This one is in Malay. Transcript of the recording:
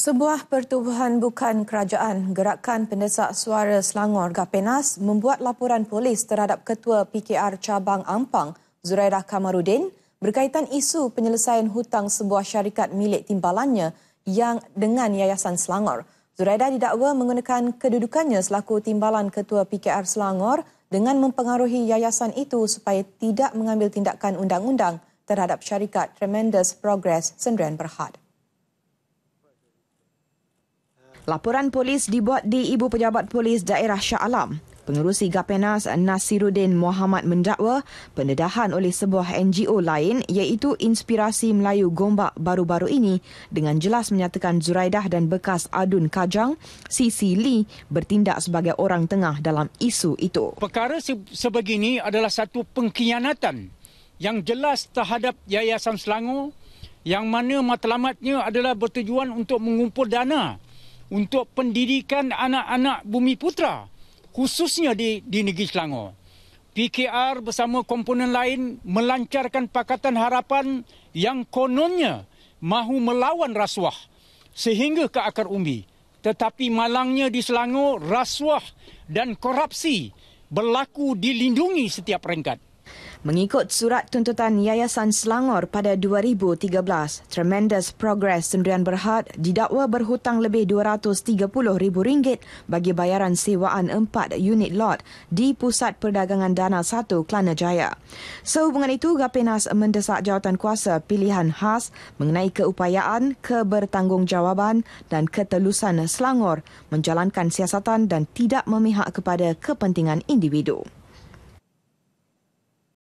Sebuah pertubuhan bukan kerajaan, Gerakan Pendesak Suara Selangor Gapenas membuat laporan polis terhadap Ketua PKR Cabang Ampang, Zuraidah Kamarudin berkaitan isu penyelesaian hutang sebuah syarikat milik timbalannya yang dengan Yayasan Selangor. Zuraidah didakwa menggunakan kedudukannya selaku timbalan Ketua PKR Selangor dengan mempengaruhi yayasan itu supaya tidak mengambil tindakan undang-undang terhadap syarikat Tremendous Progress Sendirian Berhad. Laporan polis dibuat di Ibu Pejabat Polis Daerah Shah Alam. Pengurusi Gapenas Nasiruddin Muhammad mendakwa pendedahan oleh sebuah NGO lain iaitu Inspirasi Melayu Gombak baru-baru ini dengan jelas menyatakan Zuraidah dan bekas Adun Kajang, Sisi Lee bertindak sebagai orang tengah dalam isu itu. Perkara sebegini adalah satu pengkhianatan yang jelas terhadap Yayasan Selangor yang mana matlamatnya adalah bertujuan untuk mengumpul dana untuk pendidikan anak-anak bumi putra khususnya di di negeri Selangor. PKR bersama komponen lain melancarkan Pakatan Harapan yang kononnya mahu melawan rasuah sehingga ke akar umbi. Tetapi malangnya di Selangor, rasuah dan korupsi berlaku dilindungi setiap peringkat. Mengikut surat tuntutan Yayasan Selangor pada 2013, Tremendous Progress Sendirian Berhad didakwa berhutang lebih RM230,000 bagi bayaran sewaan 4 unit lot di Pusat Perdagangan Dana 1 Kelana Jaya. Sehubungan itu, Gapenas mendesak jawatan kuasa pilihan khas mengenai keupayaan, kebertanggungjawaban dan ketelusan Selangor menjalankan siasatan dan tidak memihak kepada kepentingan individu.